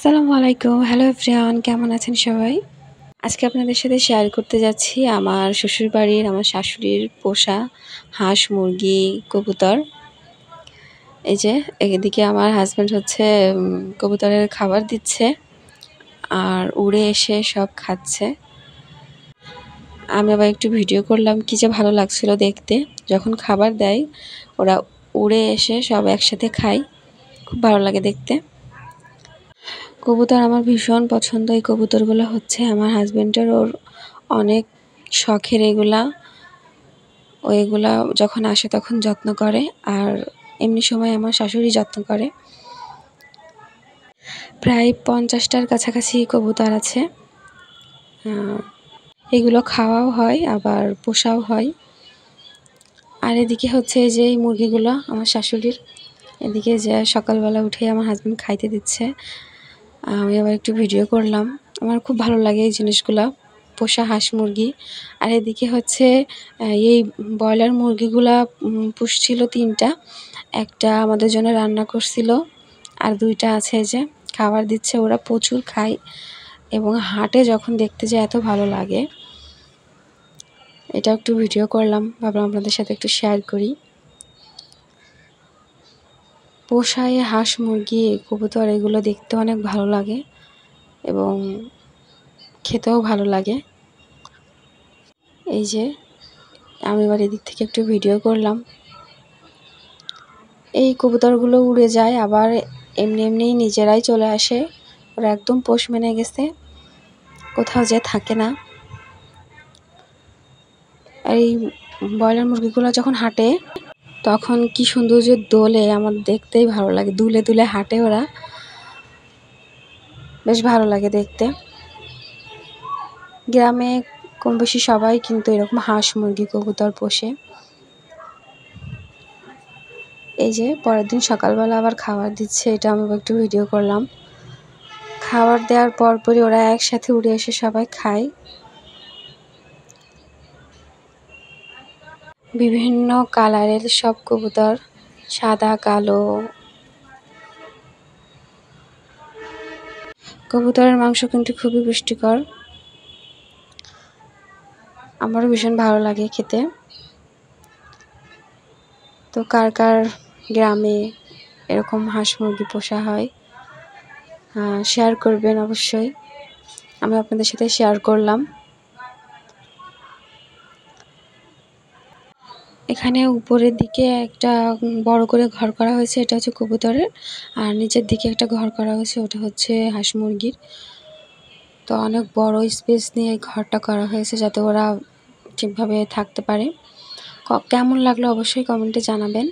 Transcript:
আসসালামু আলাইকুম হ্যালো ফ্রিয়ান কেমন আছেন সবাই আজকে আপনাদের সাথে শেয়ার করতে যাচ্ছি আমার শ্বশুর বাড়ির আমার শাশুড়ির পোষা হাঁস মুরগি কবুতর এই যে এদিকে আমার হাজব্যান্ড হচ্ছে কবুতরের খাবার দিচ্ছে আর উড়ে এসে সব খাচ্ছে আমি আবার একটু ভিডিও করলাম কি যে ভালো লাগছিল দেখতে যখন খাবার দেয় ওরা উড়ে এসে সব একসাথে খায় খুব ভালো লাগে দেখতে কবুতর আমার ভীষণ পছন্দ এই কবুতরগুলো হচ্ছে আমার হাজব্যান্ডের ওর অনেক শখের এগুলা ও এগুলা যখন আসে তখন যত্ন করে আর এমনি সময় আমার শাশুড়ি যত্ন করে প্রায় পঞ্চাশটার কাছাকাছি কবুতর আছে এগুলো খাওয়াও হয় আবার পোষাও হয় আর এদিকে হচ্ছে যে এই মুরগিগুলো আমার শাশুড়ির এদিকে যে সকালবেলা উঠে আমার হাজব্যান্ড খাইতে দিচ্ছে আমি আবার একটু ভিডিও করলাম আমার খুব ভালো লাগে এই জিনিসগুলো পোষা হাঁস মুরগি আর এদিকে হচ্ছে এই ব্রয়লার মুরগিগুলো পুষছিল তিনটা একটা আমাদের জন্য রান্না করছিল আর দুইটা আছে যে খাবার দিচ্ছে ওরা প্রচুর খায় এবং হাটে যখন দেখতে যায় এত ভালো লাগে এটা একটু ভিডিও করলাম ভাবলাম আপনাদের সাথে একটু শেয়ার করি পোষায় হাঁস মুরগি কবুতর এগুলো দেখতে অনেক ভালো লাগে এবং খেতেও ভালো লাগে এই যে আমি এবার এদিক থেকে একটু ভিডিও করলাম এই কবুতরগুলো উড়ে যায় আবার এমনি এমনি নিজেরাই চলে আসে ওরা একদম পোষ মেনে গেছে কোথাও যে থাকে না এই ব্রয়লার মুরগিগুলো যখন হাঁটে তখন কি সুন্দর যে দোলে আমার দেখতেই ভালো লাগে দুলে দুলে হাঁটে ওরা বেশ ভালো লাগে দেখতে গ্রামে কম বেশি সবাই কিন্তু এরকম হাঁস মুরগি কবুতর পোষে এই যে পরের দিন সকালবেলা আবার খাবার দিচ্ছে এটা আমি একটু ভিডিও করলাম খাবার দেওয়ার পরপরই ওরা একসাথে উড়ে এসে সবাই খায় বিভিন্ন কালারের সব কবুতর সাদা কালো কবুতরের মাংস কিন্তু খুবই পুষ্টিকর আমারও ভীষণ ভালো লাগে খেতে তো কার কার গ্রামে এরকম হাঁস মুরগি পোষা হয় শেয়ার করবেন অবশ্যই আমি আপনাদের সাথে শেয়ার করলাম এখানে উপরের দিকে একটা বড় করে ঘর করা হয়েছে এটা হচ্ছে কবুতরের আর নিচের দিকে একটা ঘর করা হয়েছে ওটা হচ্ছে হাঁস মুরগির তো অনেক বড় স্পেস নিয়ে ঘরটা করা হয়েছে যাতে ওরা ঠিকভাবে থাকতে পারে কেমন লাগলো অবশ্যই কমেন্টে জানাবেন